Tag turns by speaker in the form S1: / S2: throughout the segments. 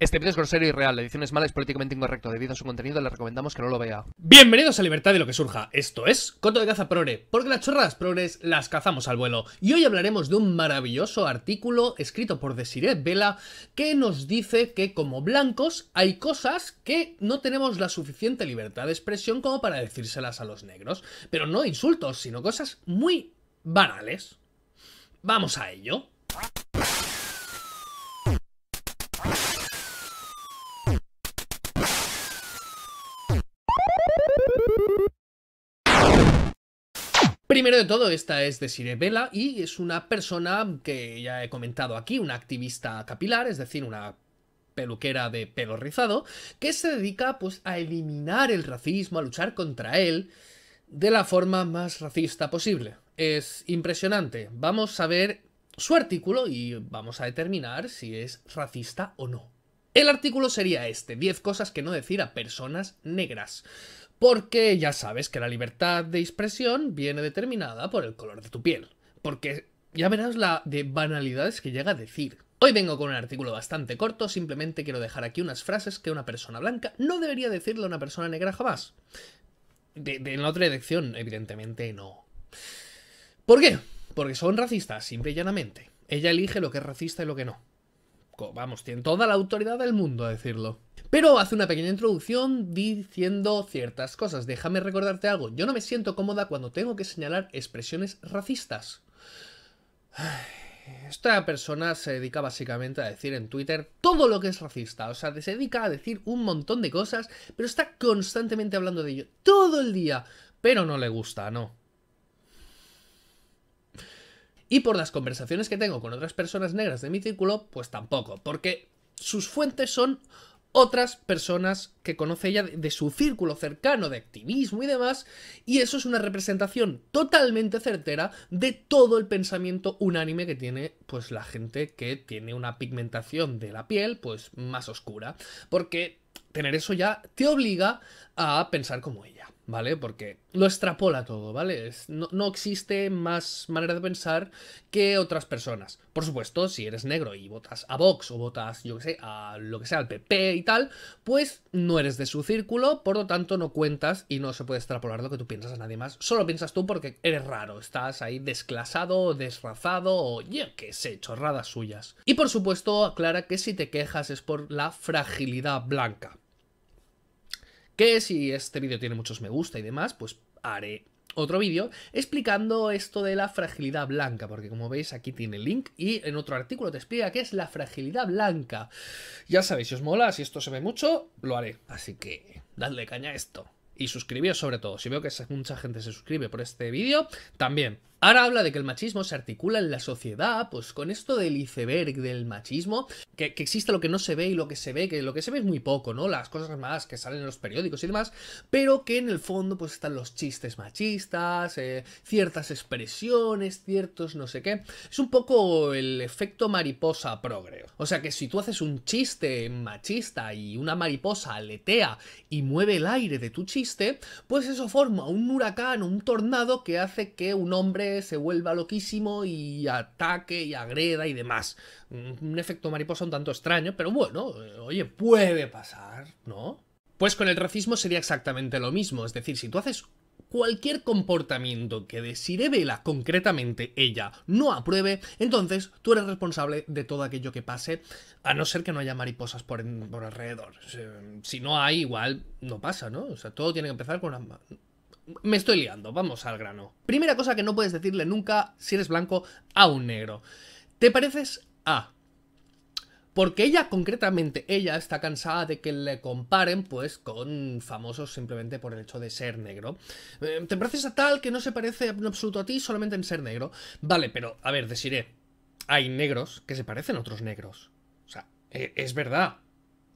S1: Este vídeo es grosero y real, la edición es mala, es políticamente incorrecto. Debido a su contenido, le recomendamos que no lo vea. Bienvenidos a Libertad de lo que surja. Esto es Coto de Caza Prore, porque las chorradas progres las cazamos al vuelo. Y hoy hablaremos de un maravilloso artículo escrito por Desiree Vela que nos dice que como blancos hay cosas que no tenemos la suficiente libertad de expresión como para decírselas a los negros. Pero no insultos, sino cosas muy banales. Vamos a ello. Primero de todo, esta es Desiree Vela y es una persona que ya he comentado aquí, una activista capilar, es decir, una peluquera de pelo rizado, que se dedica pues a eliminar el racismo, a luchar contra él de la forma más racista posible. Es impresionante. Vamos a ver su artículo y vamos a determinar si es racista o no. El artículo sería este, 10 cosas que no decir a personas negras. Porque ya sabes que la libertad de expresión viene determinada por el color de tu piel. Porque ya verás la de banalidades que llega a decir. Hoy vengo con un artículo bastante corto, simplemente quiero dejar aquí unas frases que una persona blanca no debería decirle a una persona negra jamás. De, en la otra dirección, evidentemente no. ¿Por qué? Porque son racistas, simple y llanamente. Ella elige lo que es racista y lo que no. Vamos, tiene toda la autoridad del mundo a decirlo. Pero hace una pequeña introducción diciendo ciertas cosas. Déjame recordarte algo. Yo no me siento cómoda cuando tengo que señalar expresiones racistas. Esta persona se dedica básicamente a decir en Twitter todo lo que es racista. O sea, se dedica a decir un montón de cosas, pero está constantemente hablando de ello. Todo el día. Pero no le gusta, ¿no? Y por las conversaciones que tengo con otras personas negras de mi círculo, pues tampoco, porque sus fuentes son otras personas que conoce ella de, su círculo cercano de activismo y demás, y eso es una representación totalmente certera de todo el pensamiento unánime que tiene pues la gente que tiene una pigmentación de la piel pues más oscura, porque tener eso ya te obliga a pensar como ella. ¿vale? Porque lo extrapola todo, ¿vale? No, existe más manera de pensar que otras personas. Por supuesto, si eres negro y votas a Vox o votas, yo qué sé, a lo que sea, al PP y tal, pues no eres de su círculo, por lo tanto no cuentas y no se puede extrapolar lo que tú piensas a nadie más. Solo piensas tú porque eres raro, estás ahí desclasado, desrazado o yo qué sé, chorradas suyas. Y por supuesto aclara que si te quejas es por la fragilidad blanca. Que si este vídeo tiene muchos me gusta y demás, pues haré otro vídeo explicando esto de la fragilidad blanca, porque como veis aquí tiene el link y en otro artículo te explica qué es la fragilidad blanca. Ya sabéis, si os mola, si esto se ve mucho, lo haré. Así que dadle caña a esto. Y suscribíos sobre todo. Si veo que mucha gente se suscribe por este vídeo, también Ahora habla de que el machismo se articula en la sociedad, pues con esto del iceberg del machismo, que, que, existe lo que no se ve y lo que se ve, que lo que se ve es muy poco, ¿no? Las cosas más que salen en los periódicos y demás, pero que en el fondo pues están los chistes machistas, eh, ciertas expresiones, ciertos no sé qué. Es un poco el efecto mariposa progreo O sea que si tú haces un chiste machista y una mariposa aletea y mueve el aire de tu chiste, pues eso forma un huracán, un tornado que hace que un hombre se vuelva loquísimo y ataque y agreda y demás. Un efecto mariposa un tanto extraño, pero bueno, eh, oye, puede pasar, ¿no? Pues con el racismo sería exactamente lo mismo, es decir, si tú haces cualquier comportamiento que de Vela, concretamente ella, no apruebe, entonces tú eres responsable de todo aquello que pase, a no ser que no haya mariposas por, por alrededor. Si no hay, igual no pasa, ¿no? O sea, todo tiene que empezar con una me estoy liando, vamos al grano. Primera cosa que no puedes decirle nunca, si eres blanco, a un negro. ¿Te pareces a? Porque ella, concretamente, ella está cansada de que le comparen, pues, con famosos simplemente por el hecho de ser negro. Eh, ¿Te pareces a tal que no se parece en absoluto a ti solamente en ser negro? Vale, pero, a ver, deciré, hay negros que se parecen a otros negros. O sea, e, es verdad.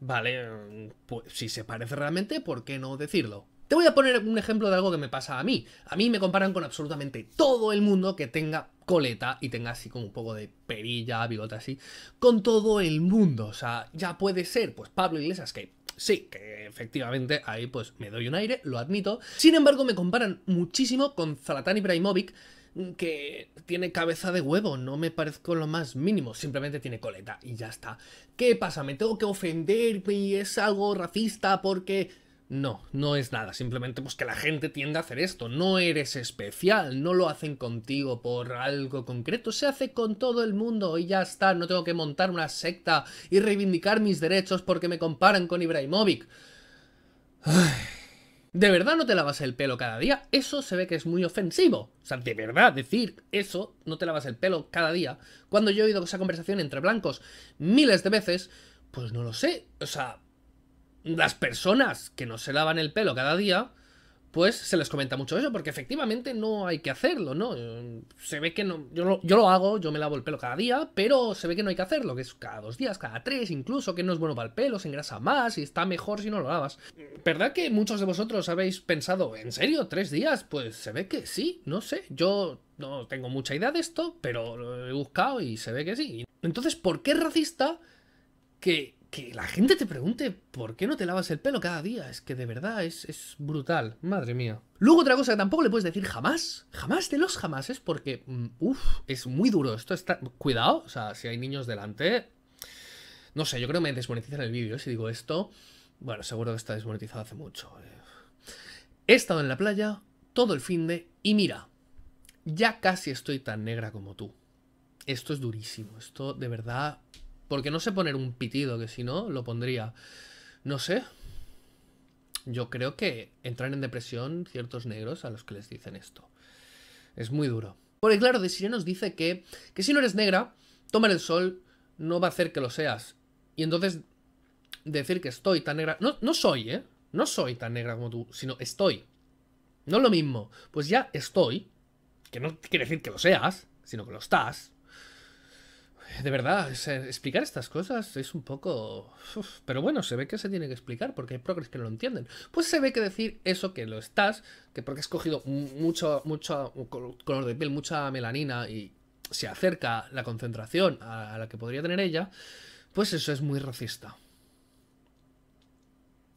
S1: Vale, pues si se parece realmente, ¿por qué no decirlo? Te voy a poner un ejemplo de algo que me pasa a mí. A mí me comparan con absolutamente todo el mundo que tenga coleta y tenga así como un poco de perilla, bigote así, con todo el mundo. O sea, ya puede ser, pues Pablo Iglesias, que Sí, que efectivamente ahí pues me doy un aire, lo admito. Sin embargo, me comparan muchísimo con Zlatan Ibrahimovic, que tiene cabeza de huevo, no me parezco lo más mínimo, simplemente tiene coleta y ya está. ¿Qué pasa? ¿Me tengo que ofender y es algo racista porque no, no es nada, simplemente pues que la gente tiende a hacer esto, no eres especial, no lo hacen contigo por algo concreto, se hace con todo el mundo y ya está, no tengo que montar una secta y reivindicar mis derechos porque me comparan con Ibrahimovic. ¿De verdad no te lavas el pelo cada día? Eso se ve que es muy ofensivo. O sea, de verdad, decir eso, no te lavas el pelo cada día. Cuando yo he oído esa conversación entre blancos miles de veces, pues no lo sé. O sea, las personas que no se lavan el pelo cada día, pues se les comenta mucho eso, porque efectivamente no hay que hacerlo, ¿no? Se ve que no. Yo, yo, lo hago, yo me lavo el pelo cada día, pero se ve que no hay que hacerlo, que es cada dos días, cada tres, incluso, que no es bueno para el pelo, se engrasa más y está mejor si no lo lavas. ¿Verdad que muchos de vosotros habéis pensado, ¿en serio? ¿Tres días? Pues se ve que sí, no sé. Yo no tengo mucha idea de esto, pero lo he buscado y se ve que sí. Entonces, ¿por qué es racista que que la gente te pregunte por qué no te lavas el pelo cada día. Es que de verdad es, es, brutal. Madre mía. Luego otra cosa que tampoco le puedes decir jamás. Jamás de los jamás, es porque, mm, Uf, es muy duro. Esto está... Cuidado. O sea, si hay niños delante... No sé, yo creo que me desmonetizan el vídeo ¿eh? si digo esto. Bueno, seguro que está desmonetizado hace mucho. Eh. He estado en la playa todo el fin de... Y mira, ya casi estoy tan negra como tú. Esto es durísimo. Esto de verdad porque no sé poner un pitido, que si no, lo pondría. No sé. Yo creo que entran en depresión ciertos negros a los que les dicen esto. Es muy duro. Porque claro, De nos dice que, que si no eres negra, tomar el sol no va a hacer que lo seas. Y entonces decir que estoy tan negra... No, no soy, ¿eh? No soy tan negra como tú, sino estoy. No es lo mismo. Pues ya estoy, que no quiere decir que lo seas, sino que lo estás de verdad, explicar estas cosas es un poco... pero bueno, se ve que se tiene que explicar porque hay progres que no lo entienden. Pues se ve que decir eso, que lo estás, que porque has cogido mucho, mucho color de piel, mucha melanina y se acerca la concentración a la que podría tener ella, pues eso es muy racista.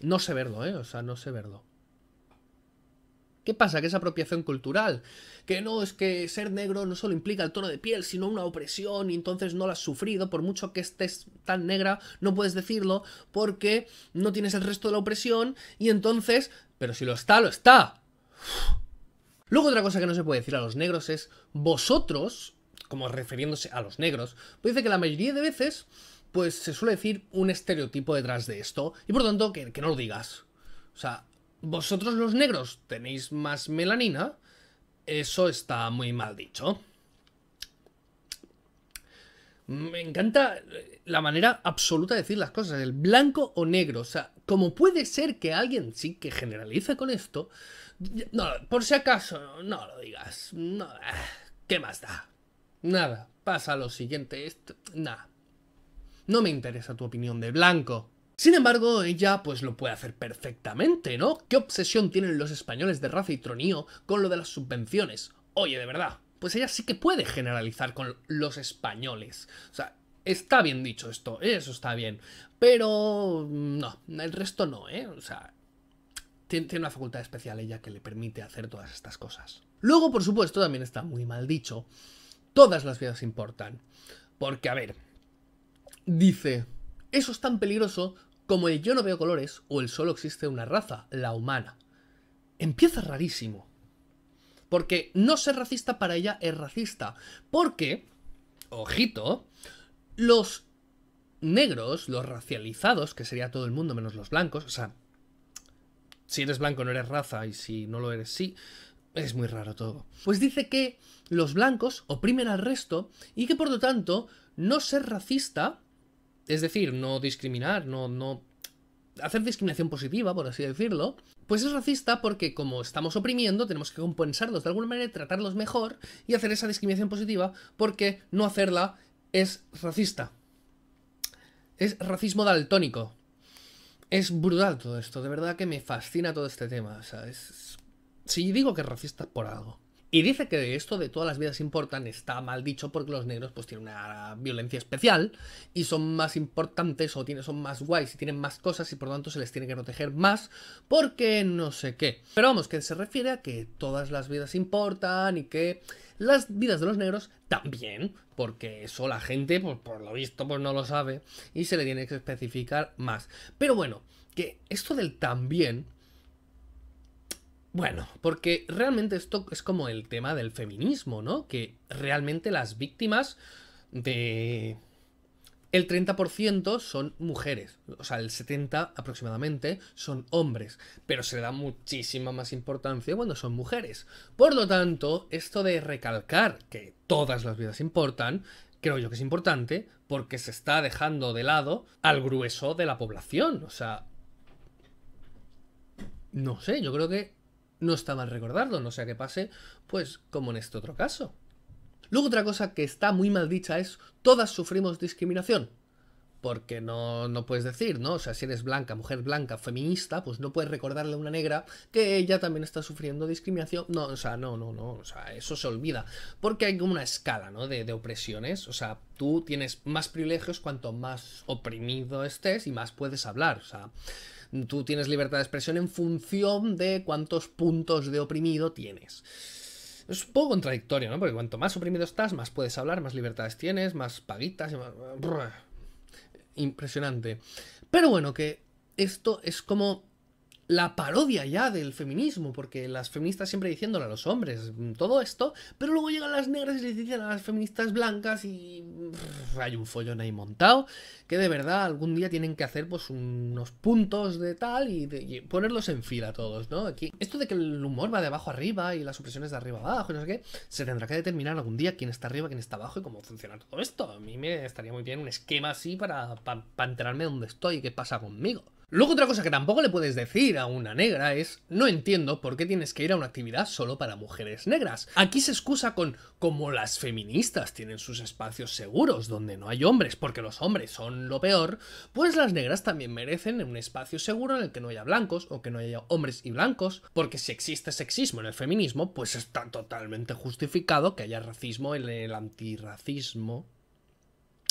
S1: No sé verlo, ¿eh? O sea, no sé verlo. ¿Qué pasa? Que es apropiación cultural. Que no, es que ser negro no solo implica el tono de piel, sino una opresión y entonces no la has sufrido, por mucho que estés tan negra, no puedes decirlo porque no tienes el resto de la opresión y entonces... Pero si lo está, lo está. Luego otra cosa que no se puede decir a los negros es vosotros, como refiriéndose a los negros, pues dice que la mayoría de veces pues se suele decir un estereotipo detrás de esto y por tanto que, que no lo digas. O sea, vosotros los negros tenéis más melanina, eso está muy mal dicho. Me encanta eh, la manera absoluta de decir las cosas, el blanco o negro. O sea, como puede ser que alguien sí que generalice con esto, no, por si acaso, no, lo digas. No, ah, ¿Qué más da? Nada, pasa lo siguiente. nada. No me interesa tu opinión de blanco sin embargo, ella pues lo puede hacer perfectamente, ¿no? ¿Qué obsesión tienen los españoles de raza y tronío con lo de las subvenciones? Oye, de verdad, pues ella sí que puede generalizar con los españoles. O sea, está bien dicho esto, ¿eh? eso está bien. Pero mm, no, el resto no, ¿eh? O sea, tiene una facultad especial ella que le permite hacer todas estas cosas. Luego, por supuesto, también está muy mal dicho. Todas las vidas importan. Porque, a ver, dice, eso es tan peligroso como el yo no veo colores o el solo existe una raza, la humana. Empieza rarísimo. Porque no ser racista para ella es racista. Porque, ojito, los negros, los racializados, que sería todo el mundo menos los blancos, o sea, si eres blanco no eres raza y si no lo eres sí, es muy raro todo. Pues dice que los blancos oprimen al resto y que por lo tanto no ser racista es decir, no discriminar, no, no hacer discriminación positiva, por así decirlo, pues es racista porque como estamos oprimiendo, tenemos que compensarlos de alguna manera, tratarlos mejor y hacer esa discriminación positiva porque no hacerla es racista. Es racismo daltónico. Es brutal todo esto, de verdad que me fascina todo este tema. O sea, es... Si digo que es racista por algo. Y dice que esto de todas las vidas importan está mal dicho porque los negros pues tienen una violencia especial y son más importantes o tienen, son más guays y tienen más cosas y por lo tanto se les tiene que proteger más porque no sé qué. Pero vamos, que se refiere a que todas las vidas importan y que las vidas de los negros también, porque eso la gente pues por lo visto pues no lo sabe y se le tiene que especificar más. Pero bueno, que esto del también bueno, porque realmente esto es como el tema del feminismo, ¿no? Que realmente las víctimas de... El 30% son mujeres, o sea, el 70% aproximadamente son hombres, pero se le da muchísima más importancia cuando son mujeres. Por lo tanto, esto de recalcar que todas las vidas importan, creo yo que es importante porque se está dejando de lado al grueso de la población, o sea... No sé, yo creo que no está mal recordarlo, no sea que pase, pues como en este otro caso. Luego otra cosa que está muy mal dicha es, todas sufrimos discriminación. Porque no, puedes decir, ¿no? O sea, si eres blanca, mujer blanca, feminista, pues no puedes recordarle a una negra que ella también está sufriendo discriminación. No, o sea, no, no, no, o sea, eso se olvida. Porque hay como una escala, ¿no? De, de opresiones. O sea, tú tienes más privilegios cuanto más oprimido estés y más puedes hablar. O sea, Tú tienes libertad de expresión en función de cuántos puntos de oprimido tienes. Es un poco contradictorio, ¿no? Porque cuanto más oprimido estás, más puedes hablar, más libertades tienes, más paguitas. Impresionante. Pero bueno, que esto es como la parodia ya del feminismo, porque las feministas siempre diciéndole a los hombres mm, todo esto, pero luego llegan las negras y les dicen a las feministas blancas y hay un follón ahí montado, que de verdad algún día tienen que hacer pues unos puntos de tal y, ponerlos en fila todos, ¿no? esto de que el humor va de abajo arriba y las opresiones de arriba abajo no sé qué, se tendrá que determinar algún día quién está arriba, quién está abajo y cómo funciona todo esto. A mí me estaría muy bien un esquema así para, para, enterarme dónde estoy y qué pasa conmigo. Luego otra cosa que tampoco le puedes decir a una negra es no entiendo por qué tienes que ir a una actividad solo para mujeres negras. Aquí se excusa con como las feministas tienen sus espacios seguros donde no hay hombres porque los hombres son lo peor, pues las negras también merecen un espacio seguro en el que no haya blancos o que no haya hombres y blancos, porque si existe sexismo en el feminismo, pues está totalmente justificado que haya racismo en el antirracismo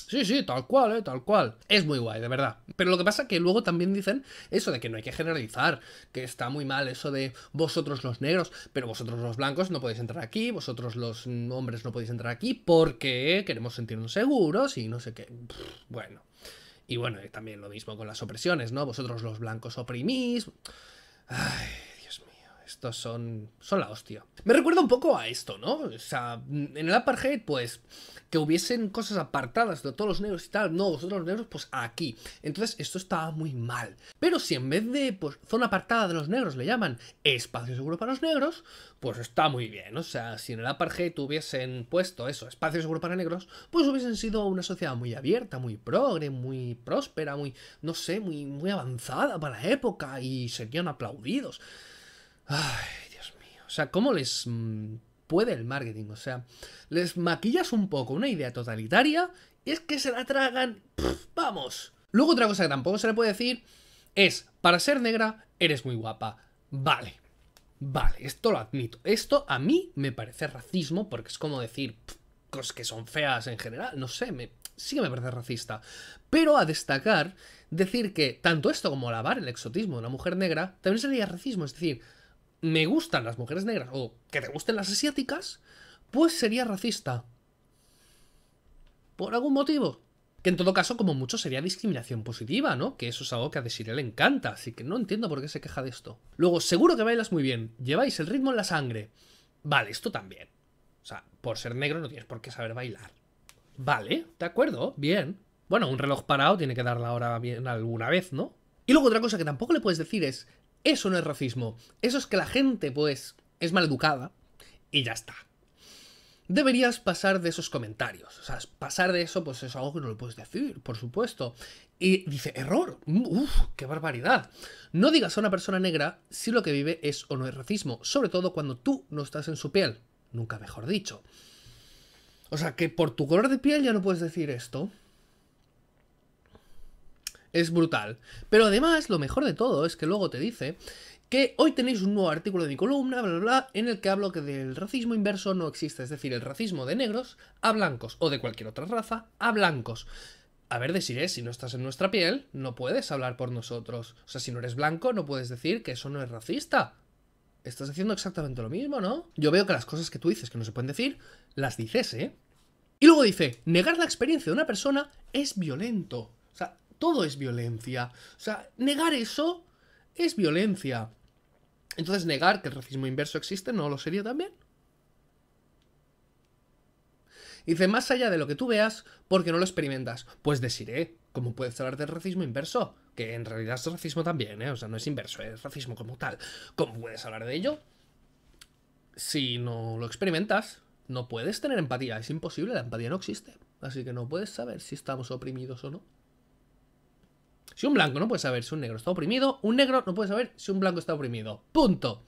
S1: Sí, sí, tal cual, eh, tal cual. Es muy guay, de verdad. Pero lo que pasa que luego también dicen eso de que no hay que generalizar, que está muy mal eso de vosotros los negros, pero vosotros los blancos no podéis entrar aquí, vosotros los hombres no podéis entrar aquí porque queremos sentirnos seguros y no sé qué. bueno. Y bueno, también lo mismo con las opresiones, ¿no? Vosotros los blancos oprimís. Ay. Estos son, son la hostia. Me recuerda un poco a esto, ¿no? O sea, en el Apartheid, pues, que hubiesen cosas apartadas de todos los negros y tal. No, vosotros los negros, pues aquí. Entonces, esto estaba muy mal. Pero si en vez de, pues, zona apartada de los negros le llaman espacio seguro para los negros, pues está muy bien. O sea, si en el Apartheid hubiesen puesto eso, espacio seguro para negros, pues hubiesen sido una sociedad muy abierta, muy progre, muy próspera, muy, no sé, muy, muy avanzada para la época y serían aplaudidos. Ay, Dios mío. O sea, ¿cómo les mm, puede el marketing? O sea, les maquillas un poco una idea totalitaria y es que se la tragan. vamos. Luego otra cosa que tampoco se le puede decir es, para ser negra, eres muy guapa. Vale. Vale, esto lo admito. Esto a mí me parece racismo porque es como decir cosas que son feas en general. No sé, me, sí que me parece racista. Pero a destacar, decir que tanto esto como lavar el exotismo de una mujer negra también sería racismo. Es decir, me gustan las mujeres negras o que te gusten las asiáticas, pues sería racista. Por algún motivo. Que en todo caso, como mucho, sería discriminación positiva, ¿no? Que eso es algo que a Desiree le encanta, así que no entiendo por qué se queja de esto. Luego, seguro que bailas muy bien, lleváis el ritmo en la sangre. Vale, esto también. O sea, por ser negro no tienes por qué saber bailar. Vale, de acuerdo, bien. Bueno, un reloj parado tiene que dar la hora bien alguna vez, ¿no? Y luego otra cosa que tampoco le puedes decir es, eso no es racismo. Eso es que la gente, pues, es maleducada y ya está. Deberías pasar de esos comentarios. O sea, pasar de eso, pues es algo que no lo puedes decir, por supuesto. Y dice, error. Uf, qué barbaridad. No digas a una persona negra si lo que vive es o no es racismo, sobre todo cuando tú no estás en su piel. Nunca mejor dicho. O sea, que por tu color de piel ya no puedes decir esto. Es brutal. Pero además, lo mejor de todo es que luego te dice que hoy tenéis un nuevo artículo de mi columna, bla, bla, bla, en el que hablo que del racismo inverso no existe, es decir, el racismo de negros a blancos, o de cualquier otra raza a blancos. A ver, deciré, si no estás en nuestra piel, no puedes hablar por nosotros. O sea, si no eres blanco, no puedes decir que eso no es racista. Estás haciendo exactamente lo mismo, ¿no? Yo veo que las cosas que tú dices que no se pueden decir, las dices, ¿eh? Y luego dice, negar la experiencia de una persona es violento todo es violencia. O sea, negar eso es violencia. Entonces, negar que el racismo inverso existe no lo sería también. Dice, más allá de lo que tú veas, porque no lo experimentas. Pues deciré, ¿cómo puedes hablar del racismo inverso? Que en realidad es racismo también, ¿eh? O sea, no es inverso, es racismo como tal. ¿Cómo puedes hablar de ello? Si no lo experimentas, no puedes tener empatía. Es imposible, la empatía no existe. Así que no puedes saber si estamos oprimidos o no. Si un blanco no puede saber si un negro está oprimido, un negro no puede saber si un blanco está oprimido. Punto.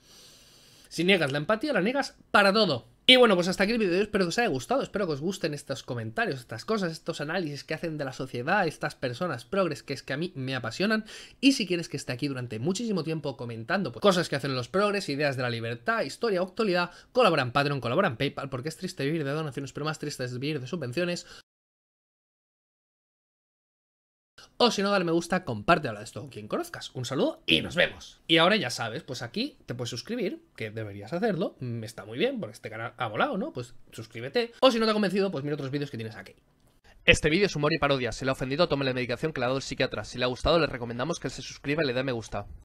S1: Si niegas la empatía, la niegas para todo. Y bueno, pues hasta aquí el vídeo, espero que os haya gustado, espero que os gusten estos comentarios, estas cosas, estos análisis que hacen de la sociedad, estas personas progres que es que a mí me apasionan. Y si quieres que esté aquí durante muchísimo tiempo comentando pues, cosas que hacen los progres, ideas de la libertad, historia, actualidad, colaboran Patreon, colaboran PayPal, porque es triste vivir de donaciones, pero más triste es vivir de subvenciones o si no, dale me gusta, comparte de esto con quien conozcas. Un saludo y nos vemos. Y ahora ya sabes, pues aquí te puedes suscribir, que deberías hacerlo, Me mm, está muy bien, porque este canal ha volado, ¿no? Pues suscríbete. O si no te ha convencido, pues mira otros vídeos que tienes aquí. Este vídeo es humor y parodia. Si le ha ofendido, tome la medicación que le ha dado el psiquiatra. Si le ha gustado, le recomendamos que se suscriba y le dé me gusta.